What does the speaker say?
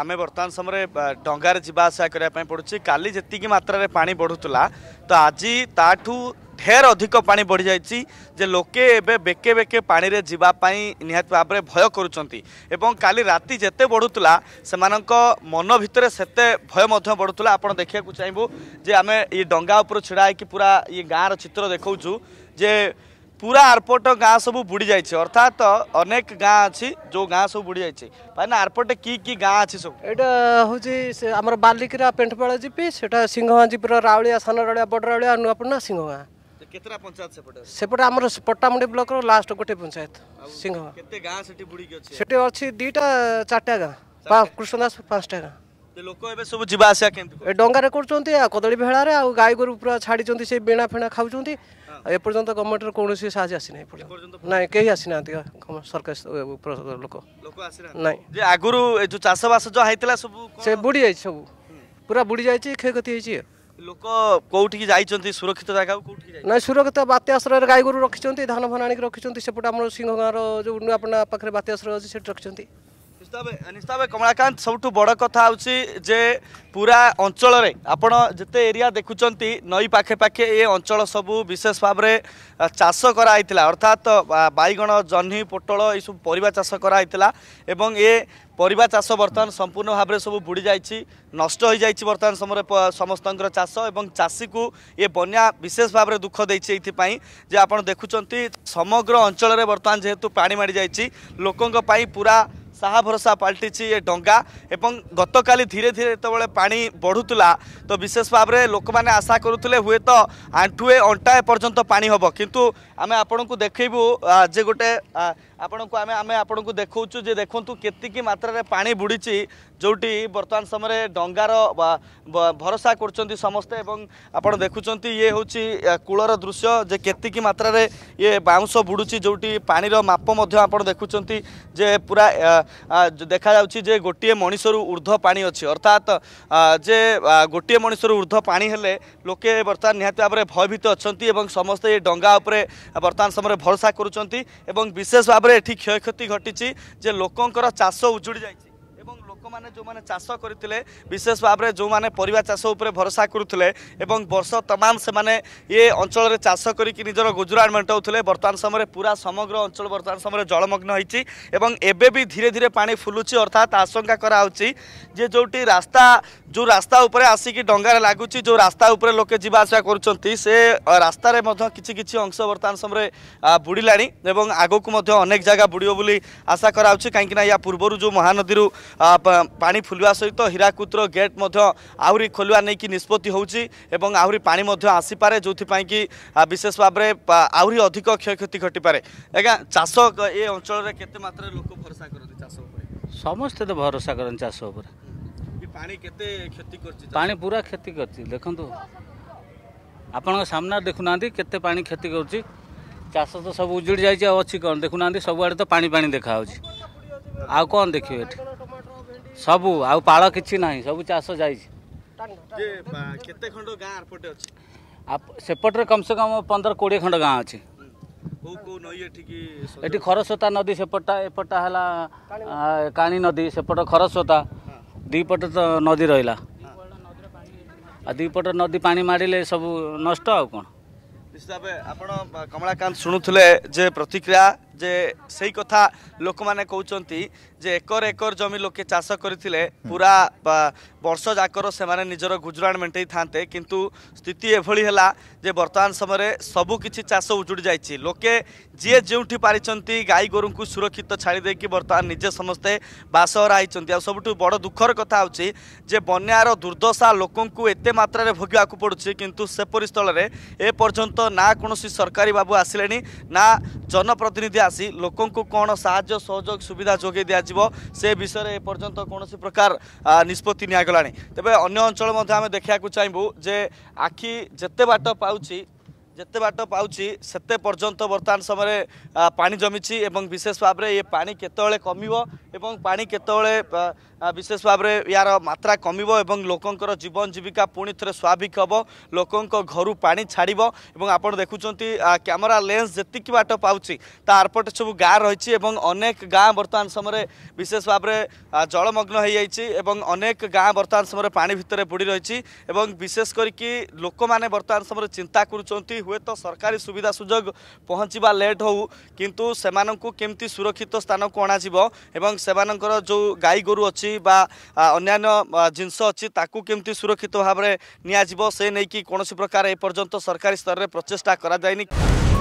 ଆମେ ବର୍ତ୍ତମାନ ସମୟରେ ଡଙ୍ଗାରେ ଯିବା ଆସିବା କରିବା ପାଇଁ ପଡ଼ୁଛି କାଲି ଯେତିକି ମାତ୍ରାରେ ପାଣି ବଢ଼ୁଥିଲା ତ ଆଜି ତାଠୁ ଢେର ଅଧିକ ପାଣି ବଢ଼ିଯାଇଛି ଯେ ଲୋକେ ଏବେ ବେକେ ବେକେ ପାଣିରେ ଯିବା ପାଇଁ ନିହାତି ଭାବରେ ଭୟ କରୁଛନ୍ତି ଏବଂ କାଲି ରାତି ଯେତେ ବଢ଼ୁଥିଲା ସେମାନଙ୍କ ମନ ଭିତରେ ସେତେ ଭୟ ମଧ୍ୟ ବଢ଼ୁଥିଲା ଆପଣ ଦେଖିବାକୁ ଚାହିଁବୁ ଯେ ଆମେ ଏଇ ଡଙ୍ଗା ଉପରୁ ଛିଡ଼ା ହେଇକି ପୁରା ଇଏ ଗାଁର ଚିତ୍ର ଦେଖାଉଛୁ ଯେ पूरा आरपट गाँ सब बुड़ी जाइए अर्थात अनेक गाँ अच्छी जो गाँ सब बुड़ी जाइए पाने आरपोट की की गाँ अच्छी सब यहाँ हूँ आम बालिकरा पेंटपाड़ा जीपी से सिंहगाँ जीपी रावलिया सान रावलिया बड़ रावलिया नुआपड़ा सिंहगाँ କେତେଟା ପଞ୍ଚାୟତ ସେପଟେ ସେପଟେ ଆମର ପଟ୍ଟାମୁଣ୍ଡି ବ୍ଲକର ଲାଷ୍ଟ ଗୋଟେ ପଞ୍ଚାୟତ ସିଂହ ଲୋକ ଏବେ ସବୁ ଯିବା ଆସିବା କେମିତି ଡଙ୍ଗାରେ କରୁଛନ୍ତି ଆଉ କଦଳୀ ଭେଳାରେ ଆଉ ଗାଈ ଗୋରୁ ପୁରା ଛାଡ଼ିଛନ୍ତି ସେ ବିଣା ଫିଣା ଖାଉଛନ୍ତି ଏପର୍ଯ୍ୟନ୍ତ ଗଭର୍ଣ୍ଣମେଣ୍ଟର କୌଣସି ସାହାଯ୍ୟ ଆସିନାହିଁ ନାଇଁ କେହି ଆସିନାହାନ୍ତି ସରକାର ଲୋକ ନାଇଁ ଆଗରୁ ଏ ଯେଉଁ ଚାଷବାସ ଯେଉଁ ହେଇଥିଲା ସବୁ ସେ ବୁଡ଼ି ଯାଇଛି ସବୁ ପୁରା ବୁଡ଼ି ଯାଇଛି କ୍ଷୟକ୍ଷତି ହେଇଛି ଲୋକ କେଉଁଠିକି ଯାଇଛନ୍ତି ସୁରକ୍ଷିତ ଜାଗାକୁ କୋଉଠିକି ନାଇଁ ସୁରକ୍ଷିତ ବାତ୍ୟା ଆଶ୍ରୟରେ ଗାଈ ଗୋରୁ ରଖିଛନ୍ତି ଧାନ ଫାନ ଆଣିକି ରଖିଛନ୍ତି ସେପଟେ ଆମର ସିଂହ ଗାଁର ଯେଉଁ ନୂଆପଣ୍ଡା ପାଖରେ ବାତ୍ୟାଶ୍ରୟ ଅଛି ସେଠି ରଖିଛନ୍ତି ନିଶ୍ଚିତ କମଳାକାନ୍ତ ସବୁଠୁ ବଡ଼ କଥା ହେଉଛି ଯେ ପୁରା ଅଞ୍ଚଳରେ ଆପଣ ଯେତେ ଏରିଆ ଦେଖୁଛନ୍ତି ନଈ ପାଖେ ପାଖେ ଏ ଅଞ୍ଚଳ ସବୁ ବିଶେଷ ଭାବରେ ଚାଷ କରାହୋଇଥିଲା ଅର୍ଥାତ୍ ବାଇଗଣ ଜହ୍ନି ପୋଟଳ ଏସବୁ ପରିବା ଚାଷ କରାହୋଇଥିଲା ଏବଂ ଏ ପରିବା ଚାଷ ବର୍ତ୍ତମାନ ସମ୍ପୂର୍ଣ୍ଣ ଭାବରେ ସବୁ ବୁଡ଼ି ଯାଇଛି ନଷ୍ଟ ହୋଇଯାଇଛି ବର୍ତ୍ତମାନ ସମୟରେ ସମସ୍ତଙ୍କର ଚାଷ ଏବଂ ଚାଷୀକୁ ଏ ବନ୍ୟା ବିଶେଷ ଭାବରେ ଦୁଃଖ ଦେଇଛି ଏଇଥିପାଇଁ ଯେ ଆପଣ ଦେଖୁଛନ୍ତି ସମଗ୍ର ଅଞ୍ଚଳରେ ବର୍ତ୍ତମାନ ଯେହେତୁ ପାଣି ମାଡ଼ି ଯାଇଛି ଲୋକଙ୍କ ପାଇଁ ପୁରା সাহা ভরসা পাল্টিছি এ ডঙ্গা এবং গতকালি ধীরে ধীরে যেতবে পা বড়ুলা তো বিশেষ ভাবে লোক মানে আশা করুলে হুয়ে তো আঁঠুয়ে অন্টায়ে পর্যন্ত পা হব কিন্তু আমি আপনার দেখবু যে গোটে আপনার আমি আমি আপনার দেখছু যে দেখুন কেতিকি মাত্রার পা বুড়িছি যেটি বর্তমান সময় ডঙ্গার ভরসা করছেন সমস্তে এবং আপনার দেখুম ইয়ে হচ্ছে কূলর দৃশ্য যে কেতিকি মাত্রার ইয়ে বাউঁশ বুড়ুছি যেটি পাঁর মাপ আপনার দেখুম যে পুরা দেখা যাচ্ছে যে গোটিয়ে মনিষর ঊর্ধ্ব পা অছি অর্থাৎ যে গোটিয়ে মনিষর ঊর্ধ্ব পা হলে লোকে বর্তমান নিহতি ভাবে ভয়ভীত অনেক এবং সমস্ত এই ডঙ্গা উপরে বর্তমান সময় ভরসা করছেন এবং বিশেষ ভাবে এটি ক্ষয়ক্ষতি ঘটিছে যে লোকর চাষ উজুড়ি যাই ଲୋକମାନେ ଯେଉଁମାନେ ଚାଷ କରିଥିଲେ ବିଶେଷ ଭାବରେ ଯେଉଁମାନେ ପରିବା ଚାଷ ଉପରେ ଭରସା କରୁଥିଲେ ଏବଂ ବର୍ଷ ତମାମ ସେମାନେ ଏ ଅଞ୍ଚଳରେ ଚାଷ କରିକି ନିଜର ଗୁଜୁରାଣ ମେଣ୍ଟାଉଥିଲେ ବର୍ତ୍ତମାନ ସମୟରେ ପୁରା ସମଗ୍ର ଅଞ୍ଚଳ ବର୍ତ୍ତମାନ ସମୟରେ ଜଳମଗ୍ନ ହୋଇଛି ଏବଂ ଏବେ ବି ଧୀରେ ଧୀରେ ପାଣି ଫୁଲୁଛି ଅର୍ଥାତ୍ ଆଶଙ୍କା କରାହେଉଛି ଯେ ଯେଉଁଠି ରାସ୍ତା ଯେଉଁ ରାସ୍ତା ଉପରେ ଆସିକି ଡଙ୍ଗାରେ ଲାଗୁଛି ଯେଉଁ ରାସ୍ତା ଉପରେ ଲୋକେ ଯିବା ଆସିବା କରୁଛନ୍ତି ସେ ରାସ୍ତାରେ ମଧ୍ୟ କିଛି କିଛି ଅଂଶ ବର୍ତ୍ତମାନ ସମୟରେ ବୁଡ଼ିଲାଣି ଏବଂ ଆଗକୁ ମଧ୍ୟ ଅନେକ ଜାଗା ବୁଡ଼ିବ ବୋଲି ଆଶା କରାହେଉଛି କାହିଁକିନା ଏହା ପୂର୍ବରୁ ଯେଉଁ ମହାନଦୀରୁ ପାଣି ଫୁଲିବା ସହିତ ହୀରାକୁଦର ଗେଟ୍ ମଧ୍ୟ ଆହୁରି ଖୋଲିବା ନେଇକି ନିଷ୍ପତ୍ତି ହେଉଛି ଏବଂ ଆହୁରି ପାଣି ମଧ୍ୟ ଆସିପାରେ ଯେଉଁଥିପାଇଁ କି ବିଶେଷ ଭାବରେ ଆହୁରି ଅଧିକ କ୍ଷୟକ୍ଷତି ଘଟିପାରେ ଆଜ୍ଞା ଚାଷ ଏ ଅଞ୍ଚଳରେ କେତେ ମାତ୍ରାରେ ଲୋକ ଭରସା କରନ୍ତି ଚାଷ ଉପରେ ସମସ୍ତେ ତ ଭରସା କରନ୍ତି ଚାଷ ଉପରେ ପାଣି କେତେ କ୍ଷତି କରୁଛି ପାଣି ପୁରା କ୍ଷତି କରିଛି ଦେଖନ୍ତୁ ଆପଣଙ୍କ ସାମ୍ନାରେ ଦେଖୁନାହାନ୍ତି କେତେ ପାଣି କ୍ଷତି କରୁଛି ଚାଷ ତ ସବୁ ଉଜୁଡ଼ି ଯାଇଛି ଆଉ ଅଛି କ'ଣ ଦେଖୁନାହାନ୍ତି ସବୁଆଡ଼େ ତ ପାଣି ପାଣି ଦେଖାହେଉଛି ଆଉ କ'ଣ ଦେଖିବେ ଏଠି ସବୁ ଆଉ ପାଳ କିଛି ନାହିଁ ସବୁ ଚାଷ ଯାଇଛି କେତେ ଖଣ୍ଡ ଗାଁ ଏପଟେ ଅଛି ସେପଟରେ କମସେ କମ ପନ୍ଦର କୋଡ଼ିଏ ଖଣ୍ଡ ଗାଁ ଅଛି ଏଠି ଖରସ୍ରୋତା ନଦୀ ସେପଟଟା ଏପଟଟା ହେଲା କାଣି ନଦୀ ସେପଟ ଖରସ୍ରୋତା ଦୁଇପଟ ନଦୀ ରହିଲା ଆଉ ଦୁଇପଟ ନଦୀ ପାଣି ମାଡ଼ିଲେ ସବୁ ନଷ୍ଟ ଆଉ କ'ଣ ନିଶ୍ଚିତ ଭାବେ ଆପଣ କମଳାକାନ୍ତ ଶୁଣୁଥିଲେ ଯେ ପ୍ରତିକ୍ରିୟା ଯେ ସେଇ କଥା ଲୋକମାନେ କହୁଛନ୍ତି ଯେ ଏକର ଏକର ଜମି ଲୋକେ ଚାଷ କରିଥିଲେ ପୁରା ବର୍ଷ ଯାକର ସେମାନେ ନିଜର ଗୁଜୁରାଣ ମେଣ୍ଟେଇଥାନ୍ତେ କିନ୍ତୁ ସ୍ଥିତି ଏଭଳି ହେଲା ଯେ ବର୍ତ୍ତମାନ ସମୟରେ ସବୁ କିଛି ଚାଷ ଉଜୁଡ଼ି ଯାଇଛି ଲୋକେ ଯିଏ ଯେଉଁଠି ପାରିଛନ୍ତି ଗାଈ ଗୋରୁଙ୍କୁ ସୁରକ୍ଷିତ ଛାଡ଼ି ଦେଇକି ବର୍ତ୍ତମାନ ନିଜେ ସମସ୍ତେ ବାସହରା ହେଇଛନ୍ତି ଆଉ ସବୁଠୁ ବଡ଼ ଦୁଃଖର କଥା ହେଉଛି ଯେ ବନ୍ୟାର ଦୁର୍ଦ୍ଦଶା ଲୋକଙ୍କୁ ଏତେ ମାତ୍ରାରେ ଭୋଗିବାକୁ ପଡ଼ୁଛି କିନ୍ତୁ ସେପରି ସ୍ଥଳରେ ଏପର୍ଯ୍ୟନ୍ତ না কোণী সরকারি বাবু আসলে না জনপ্রতিনিধি আসি লোক কোণ সাহায্য সহযোগ সুবিধা যোগাই দিয়াযিব সে বিষয়ে এপর্যন্ত কোণী প্রকার নিষ্পতি নিগলা তবে অন্য অঞ্চল মধ্যে আমি দেখা চাইবু যে আখি যেতে বাট পাচ্ছি যেতে বাট পাচ্ছি সেতে পর্যন্ত বর্তমান সময় পা জমিছি এবং বিশেষ ভাবে এ পা কেতবে কমিব এবং পা কেতবে বিশেষ ভাবে ইয়ার মাত্রা কমিব এবং লোকর জীবন জীবিকা পুঁথ থেকে স্বাভাবিক হব লোক ঘর পা ছাড়ব এবং আপনার দেখুম ক্যামেরা লেন্স যেত বাট পাচ্ছি তা আরপটে সব গাঁ রয়েছে এবং অনেক গাঁ বর্তমান সময় বিশেষ ভাবে জলমগ্ন হয়ে যাই এবং অনেক গাঁ বর্তমান সময় পা ভিতরে বুড়ি রয়েছে এবং বিশেষ করি লোক মানে বর্তমান সময় চিন্তা করছেন হয়ে তো সরকারি সুবিধা সুযোগ পৌঁছিবা লেট হয় কিন্তু সেমাননকো কিমতি সুরক্ষিত স্থান কোনাজিব এবং সেবাননকর যে গায় গরু আছে বা অন্যান্য জিনস আছে তাকু কিমতি সুরক্ষিত ভাবে নিয়াজিব সে নেকি কোনসি प्रकारे এ পর্যন্ত সরকারি স্তরে প্রচেষ্টা করা যায়নি